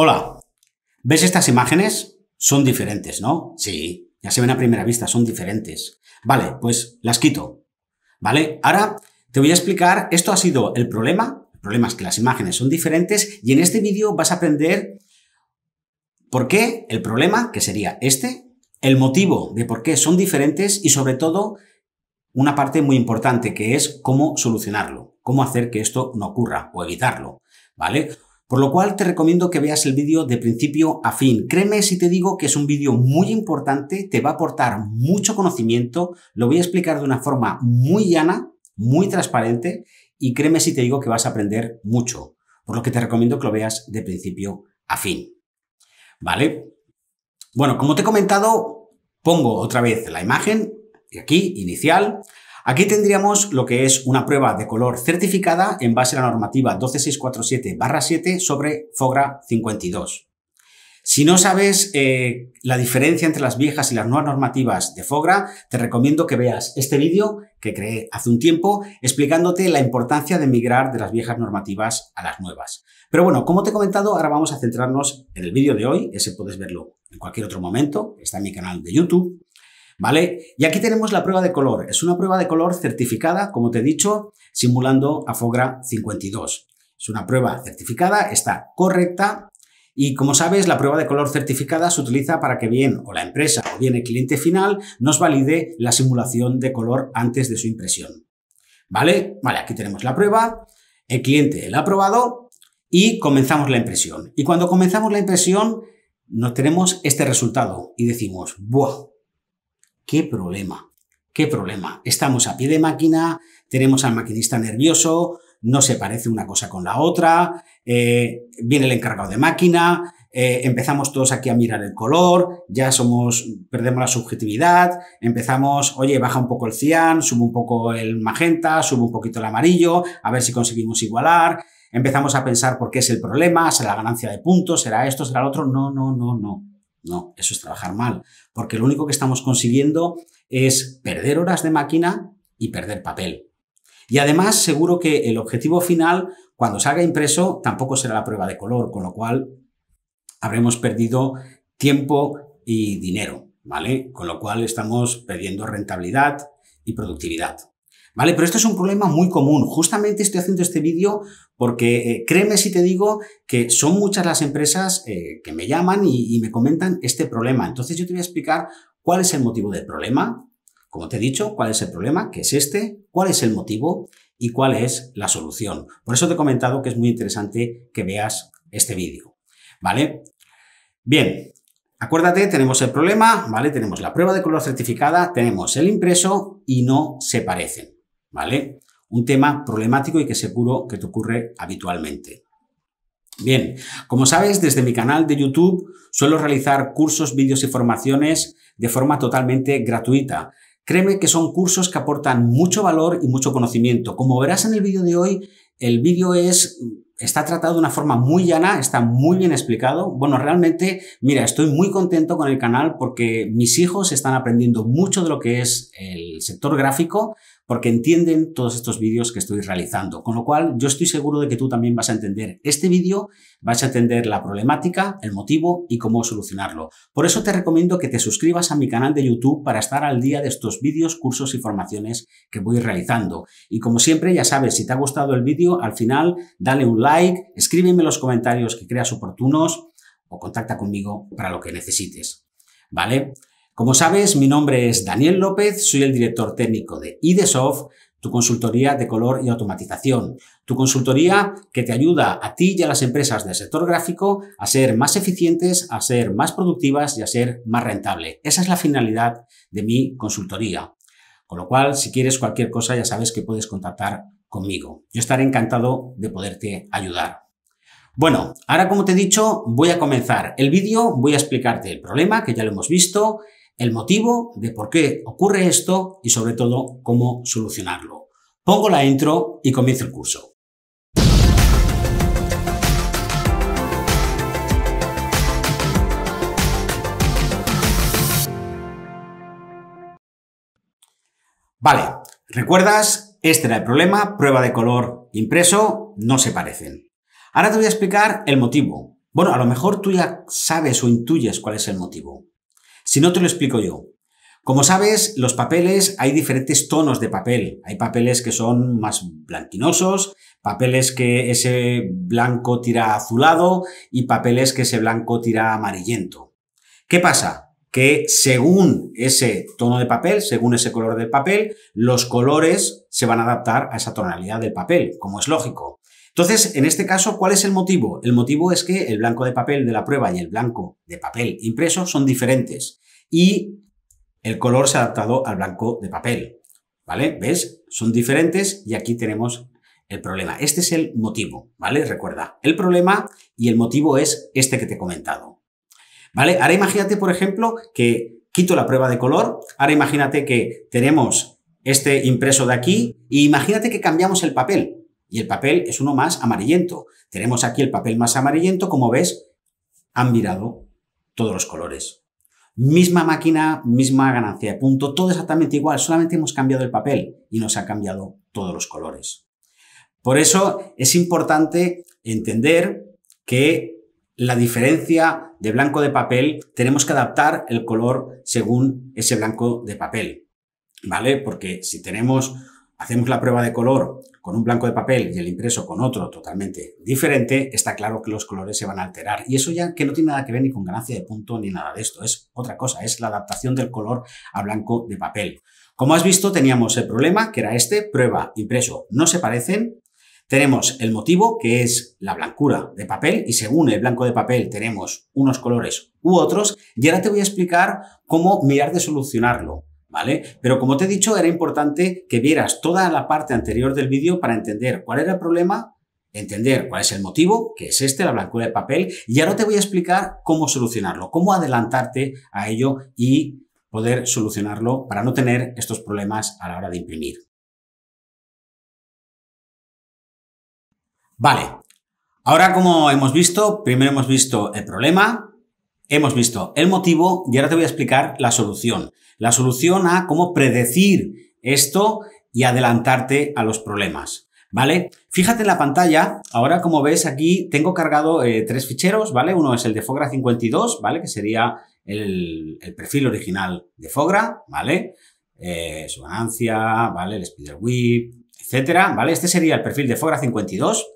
Hola, ¿ves estas imágenes? Son diferentes, ¿no? Sí, ya se ven a primera vista, son diferentes. Vale, pues las quito. Vale, ahora te voy a explicar, esto ha sido el problema, el problema es que las imágenes son diferentes y en este vídeo vas a aprender por qué el problema, que sería este, el motivo de por qué son diferentes y sobre todo una parte muy importante que es cómo solucionarlo, cómo hacer que esto no ocurra o evitarlo, ¿vale? Por lo cual te recomiendo que veas el vídeo de principio a fin. Créeme si te digo que es un vídeo muy importante, te va a aportar mucho conocimiento, lo voy a explicar de una forma muy llana, muy transparente y créeme si te digo que vas a aprender mucho. Por lo que te recomiendo que lo veas de principio a fin. ¿Vale? Bueno, como te he comentado, pongo otra vez la imagen aquí, inicial, Aquí tendríamos lo que es una prueba de color certificada en base a la normativa 12647-7 sobre FOGRA 52. Si no sabes eh, la diferencia entre las viejas y las nuevas normativas de FOGRA, te recomiendo que veas este vídeo que creé hace un tiempo explicándote la importancia de migrar de las viejas normativas a las nuevas. Pero bueno, como te he comentado, ahora vamos a centrarnos en el vídeo de hoy, ese puedes verlo en cualquier otro momento, está en mi canal de YouTube. ¿Vale? Y aquí tenemos la prueba de color. Es una prueba de color certificada, como te he dicho, simulando Afogra 52. Es una prueba certificada, está correcta y como sabes, la prueba de color certificada se utiliza para que bien o la empresa o bien el cliente final nos valide la simulación de color antes de su impresión. ¿Vale? Vale, aquí tenemos la prueba, el cliente la ha aprobado y comenzamos la impresión. Y cuando comenzamos la impresión, nos tenemos este resultado y decimos, ¡buah! qué problema, qué problema. Estamos a pie de máquina, tenemos al maquinista nervioso, no se parece una cosa con la otra, eh, viene el encargado de máquina, eh, empezamos todos aquí a mirar el color, ya somos, perdemos la subjetividad, empezamos, oye, baja un poco el cian, sube un poco el magenta, sube un poquito el amarillo, a ver si conseguimos igualar, empezamos a pensar por qué es el problema, será la ganancia de puntos, será esto, será lo otro, no, no, no, no. No, eso es trabajar mal, porque lo único que estamos consiguiendo es perder horas de máquina y perder papel. Y además, seguro que el objetivo final, cuando salga impreso, tampoco será la prueba de color, con lo cual habremos perdido tiempo y dinero, ¿vale? Con lo cual estamos perdiendo rentabilidad y productividad. ¿Vale? Pero esto es un problema muy común. Justamente estoy haciendo este vídeo porque eh, créeme si te digo que son muchas las empresas eh, que me llaman y, me comentan este problema. Entonces yo te voy a explicar cuál es el motivo del problema, como te he dicho, cuál es el problema, que es este, cuál es el motivo y cuál es la solución. Por eso te he comentado que es muy interesante que veas este vídeo. ¿Vale? Bien, acuérdate, tenemos el problema, ¿vale? Tenemos la prueba de color certificada, tenemos el impreso y no se parecen, ¿vale? un tema problemático y que seguro que te ocurre habitualmente. Bien, como sabes, desde mi canal de YouTube suelo realizar cursos, vídeos y formaciones de forma totalmente gratuita. Créeme que son cursos que aportan mucho valor y mucho conocimiento. Como verás en el vídeo de hoy, el vídeo es está tratado de una forma muy llana, está muy bien explicado. Bueno, realmente, mira, estoy muy contento con el canal porque mis hijos están aprendiendo mucho de lo que es el sector gráfico, porque entienden todos estos vídeos que estoy realizando. Con lo cual, yo estoy seguro de que tú también vas a entender este vídeo, vas a entender la problemática, el motivo y cómo solucionarlo. Por eso te recomiendo que te suscribas a mi canal de YouTube para estar al día de estos vídeos, cursos y formaciones que voy realizando. Y como siempre, ya sabes, si te ha gustado el vídeo, al final dale un like, escríbeme los comentarios que creas oportunos o contacta conmigo para lo que necesites. ¿Vale? Como sabes, mi nombre es Daniel López, soy el director técnico de IDESOft, tu consultoría de color y automatización. Tu consultoría que te ayuda a ti y a las empresas del sector gráfico a ser más eficientes, a ser más productivas y a ser más rentable. Esa es la finalidad de mi consultoría. Con lo cual, si quieres cualquier cosa, ya sabes que puedes contactar conmigo. Yo estaré encantado de poderte ayudar. Bueno, ahora como te he dicho, voy a comenzar el vídeo, voy a explicarte el problema, que ya lo hemos visto, el motivo de por qué ocurre esto y sobre todo cómo solucionarlo. Pongo la intro y comienzo el curso. Vale, ¿recuerdas? Este era el problema, prueba de color impreso, no se parecen. Ahora te voy a explicar el motivo. Bueno, a lo mejor tú ya sabes o intuyes cuál es el motivo. Si no, te lo explico yo. Como sabes, los papeles, hay diferentes tonos de papel. Hay papeles que son más blanquinosos, papeles que ese blanco tira azulado y papeles que ese blanco tira amarillento. ¿Qué pasa? Que según ese tono de papel, según ese color del papel, los colores se van a adaptar a esa tonalidad del papel, como es lógico. Entonces, en este caso, ¿cuál es el motivo? El motivo es que el blanco de papel de la prueba y el blanco de papel impreso son diferentes y el color se ha adaptado al blanco de papel. ¿Vale? ¿Ves? Son diferentes y aquí tenemos el problema. Este es el motivo, ¿vale? Recuerda, el problema y el motivo es este que te he comentado. ¿Vale? Ahora imagínate, por ejemplo, que quito la prueba de color. Ahora imagínate que tenemos este impreso de aquí y imagínate que cambiamos el papel. Y el papel es uno más amarillento. Tenemos aquí el papel más amarillento, como ves, han virado todos los colores. Misma máquina, misma ganancia de punto, todo exactamente igual, solamente hemos cambiado el papel y nos ha cambiado todos los colores. Por eso es importante entender que la diferencia de blanco de papel tenemos que adaptar el color según ese blanco de papel, ¿vale? Porque si tenemos hacemos la prueba de color con un blanco de papel y el impreso con otro totalmente diferente, está claro que los colores se van a alterar. Y eso ya que no tiene nada que ver ni con ganancia de punto ni nada de esto, es otra cosa, es la adaptación del color a blanco de papel. Como has visto, teníamos el problema, que era este, prueba, impreso, no se parecen. Tenemos el motivo, que es la blancura de papel, y según el blanco de papel tenemos unos colores u otros. Y ahora te voy a explicar cómo mirar de solucionarlo. Pero como te he dicho, era importante que vieras toda la parte anterior del vídeo para entender cuál era el problema, entender cuál es el motivo, que es este, la blancura de papel, y ahora te voy a explicar cómo solucionarlo, cómo adelantarte a ello y poder solucionarlo para no tener estos problemas a la hora de imprimir. Vale, ahora como hemos visto, primero hemos visto el problema, hemos visto el motivo y ahora te voy a explicar la solución la solución a cómo predecir esto y adelantarte a los problemas. ¿Vale? Fíjate en la pantalla, ahora como ves aquí tengo cargado eh, tres ficheros, ¿vale? Uno es el de Fogra 52, ¿vale? Que sería el, perfil original de Fogra, ¿vale? Eh, su ganancia, ¿vale? El Spider Whip, etcétera, ¿vale? Este sería el perfil de Fogra 52.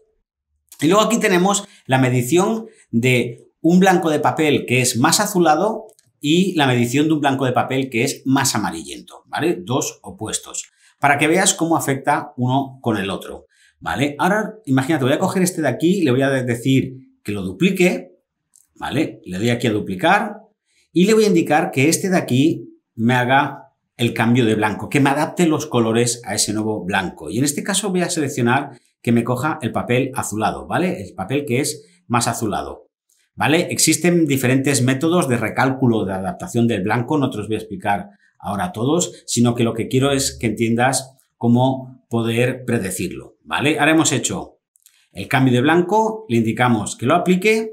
Y luego aquí tenemos la medición de un blanco de papel que es más azulado y la medición de un blanco de papel que es más amarillento, ¿vale? Dos opuestos, para que veas cómo afecta uno con el otro, ¿vale? Ahora, imagínate, voy a coger este de aquí, le voy a decir que lo duplique, ¿vale? Le doy aquí a duplicar y le voy a indicar que este de aquí me haga el cambio de blanco, que me adapte los colores a ese nuevo blanco. Y en este caso voy a seleccionar que me coja el papel azulado, ¿vale? El papel que es más azulado. ¿Vale? Existen diferentes métodos de recálculo de adaptación del blanco, no te los voy a explicar ahora a todos, sino que lo que quiero es que entiendas cómo poder predecirlo, ¿vale? Ahora hemos hecho el cambio de blanco, le indicamos que lo aplique,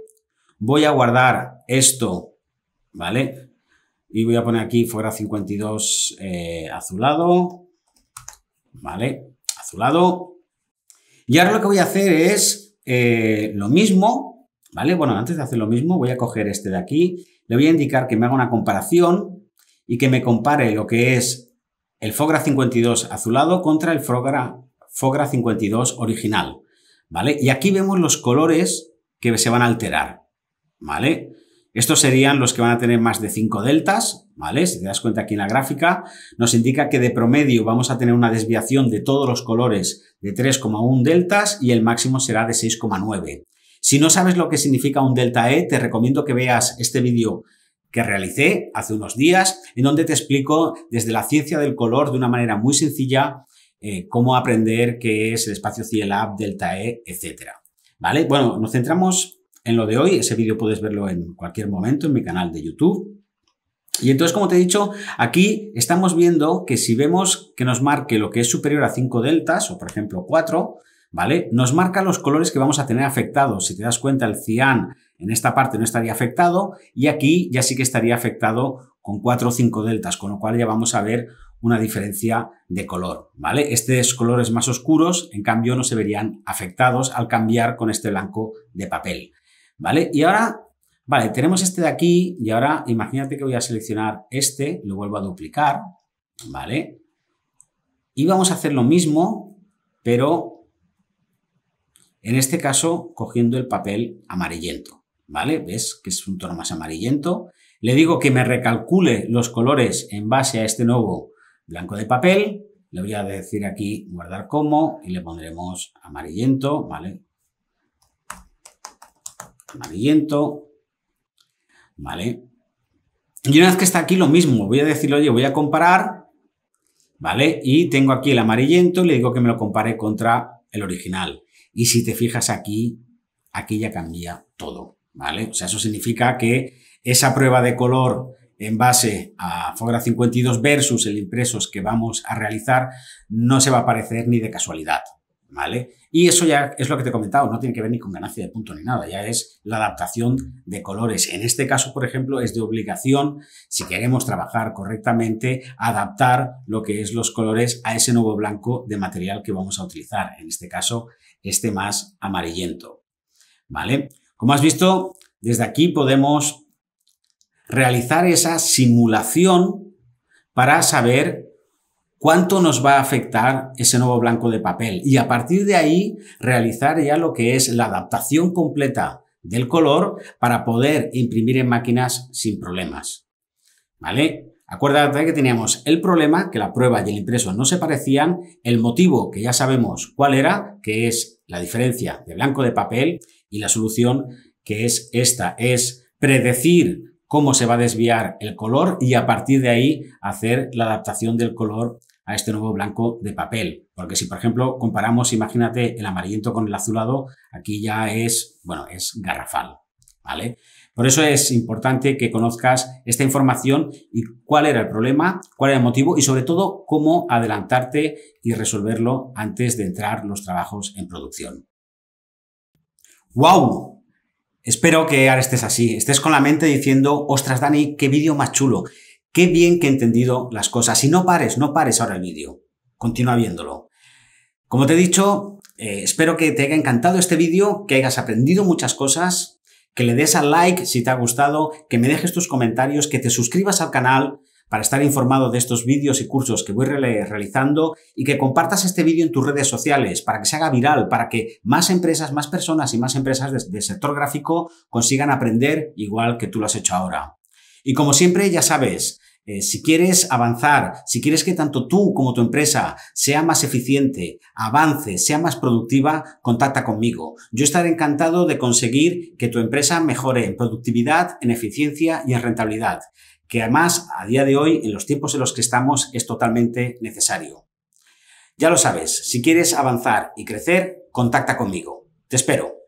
voy a guardar esto, ¿vale? Y voy a poner aquí fuera 52 eh, azulado, ¿vale? Azulado. Y ahora lo que voy a hacer es eh, lo mismo, ¿Vale? Bueno, antes de hacer lo mismo, voy a coger este de aquí, le voy a indicar que me haga una comparación y que me compare lo que es el Fogra 52 azulado contra el Fogra, 52 original, ¿vale? Y aquí vemos los colores que se van a alterar, ¿vale? Estos serían los que van a tener más de 5 deltas, ¿vale? Si te das cuenta aquí en la gráfica, nos indica que de promedio vamos a tener una desviación de todos los colores de 3,1 deltas y el máximo será de 6,9. Si no sabes lo que significa un delta E, te recomiendo que veas este vídeo que realicé hace unos días, en donde te explico desde la ciencia del color de una manera muy sencilla eh, cómo aprender qué es el espacio CIELAB, delta E, etc. ¿Vale? Bueno, nos centramos en lo de hoy. Ese vídeo puedes verlo en cualquier momento en mi canal de YouTube. Y entonces, como te he dicho, aquí estamos viendo que si vemos que nos marque lo que es superior a 5 deltas, o por ejemplo 4, ¿vale? Nos marca los colores que vamos a tener afectados. Si te das cuenta, el cian en esta parte no estaría afectado y aquí ya sí que estaría afectado con 4 o 5 deltas, con lo cual ya vamos a ver una diferencia de color, ¿vale? Estos colores más oscuros, en cambio, no se verían afectados al cambiar con este blanco de papel, ¿vale? Y ahora, vale, tenemos este de aquí y ahora imagínate que voy a seleccionar este, lo vuelvo a duplicar, ¿vale? Y vamos a hacer lo mismo, pero en este caso, cogiendo el papel amarillento, ¿vale? ¿Ves que es un tono más amarillento? Le digo que me recalcule los colores en base a este nuevo blanco de papel. Le voy a decir aquí guardar como y le pondremos amarillento, ¿vale? Amarillento, ¿vale? Y una vez que está aquí lo mismo, voy a decirlo oye, voy a comparar, ¿vale? Y tengo aquí el amarillento, le digo que me lo compare contra el original. Y si te fijas aquí, aquí ya cambia todo, ¿vale? O sea, eso significa que esa prueba de color en base a Fogra 52 versus el impresos que vamos a realizar no se va a aparecer ni de casualidad, ¿vale? Y eso ya es lo que te he comentado, no tiene que ver ni con ganancia de punto ni nada, ya es la adaptación de colores. En este caso, por ejemplo, es de obligación, si queremos trabajar correctamente, adaptar lo que es los colores a ese nuevo blanco de material que vamos a utilizar, en este caso este más amarillento. ¿Vale? Como has visto, desde aquí podemos realizar esa simulación para saber cuánto nos va a afectar ese nuevo blanco de papel y a partir de ahí realizar ya lo que es la adaptación completa del color para poder imprimir en máquinas sin problemas. ¿Vale? Acuérdate que teníamos el problema, que la prueba y el impreso no se parecían, el motivo, que ya sabemos cuál era, que es la diferencia de blanco de papel, y la solución, que es esta, es predecir cómo se va a desviar el color y a partir de ahí hacer la adaptación del color a este nuevo blanco de papel. Porque si, por ejemplo, comparamos, imagínate, el amarillento con el azulado, aquí ya es, bueno, es garrafal, ¿vale? Por eso es importante que conozcas esta información y cuál era el problema, cuál era el motivo y sobre todo cómo adelantarte y resolverlo antes de entrar los trabajos en producción. ¡Wow! Espero que ahora estés así, estés con la mente diciendo, ostras Dani, qué vídeo más chulo, qué bien que he entendido las cosas. Y no pares, no pares ahora el vídeo, continúa viéndolo. Como te he dicho, eh, espero que te haya encantado este vídeo, que hayas aprendido muchas cosas que le des al like si te ha gustado, que me dejes tus comentarios, que te suscribas al canal para estar informado de estos vídeos y cursos que voy realizando y que compartas este vídeo en tus redes sociales para que se haga viral, para que más empresas, más personas y más empresas del sector gráfico consigan aprender igual que tú lo has hecho ahora. Y como siempre, ya sabes, eh, si quieres avanzar, si quieres que tanto tú como tu empresa sea más eficiente, avance, sea más productiva, contacta conmigo. Yo estaré encantado de conseguir que tu empresa mejore en productividad, en eficiencia y en rentabilidad, que además a día de hoy, en los tiempos en los que estamos, es totalmente necesario. Ya lo sabes, si quieres avanzar y crecer, contacta conmigo. Te espero.